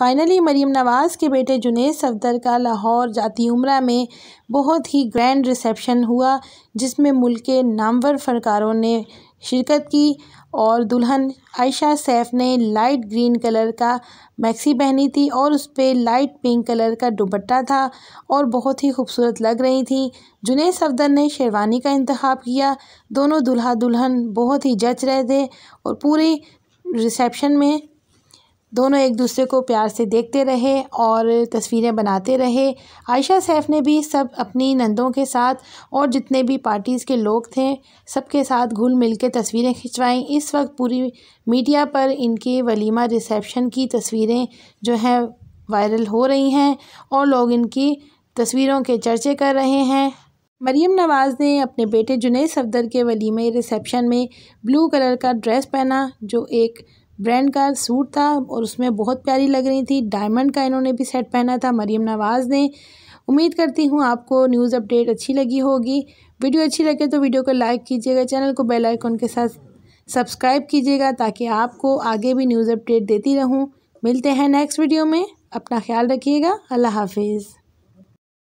finally Maryam नवाज़ के बेटे जुनेद सफदर का लाहौर जाती उम्र में बहुत ही ग्रैंड रिसेप्शन हुआ जिसमें मुल्क के नामवर फनकारों ने शिरकत की और दुल्हन आयशा सैफ ने लाइट ग्रीन कलर का मैक्सी पहनी थी और उस पर लाइट पिंक कलर का दुबट्टा था और बहुत ही खूबसूरत लग रही थी जुनेद सफदर ने शेरवानी का इंतखब किया दोनों दुल्हा दुल्हन बहुत ही जच रहे थे और पूरी रिसेप्शन में दोनों एक दूसरे को प्यार से देखते रहे और तस्वीरें बनाते रहे आयशा सैफ ने भी सब अपनी नंदों के साथ और जितने भी पार्टीज़ के लोग थे सबके साथ घुल मिल के तस्वीरें खिंचवाईं इस वक्त पूरी मीडिया पर इनके वलीमा रिसेप्शन की तस्वीरें जो हैं वायरल हो रही हैं और लोग इनकी तस्वीरों के चर्चे कर रहे हैं मरीम नवाज़ ने अपने बेटे जुनेद सफदर के वलीमे रिसेप्शन में ब्लू कलर का ड्रेस पहना जो एक ब्रांड का सूट था और उसमें बहुत प्यारी लग रही थी डायमंड का इन्होंने भी सेट पहना था मरीम नवाज़ ने उम्मीद करती हूँ आपको न्यूज़ अपडेट अच्छी लगी होगी वीडियो अच्छी लगे तो वीडियो को लाइक कीजिएगा चैनल को बेल आइकन के साथ सब्सक्राइब कीजिएगा ताकि आपको आगे भी न्यूज़ अपडेट देती रहूँ मिलते हैं नेक्स्ट वीडियो में अपना ख्याल रखिएगा अल्लाह हाफिज़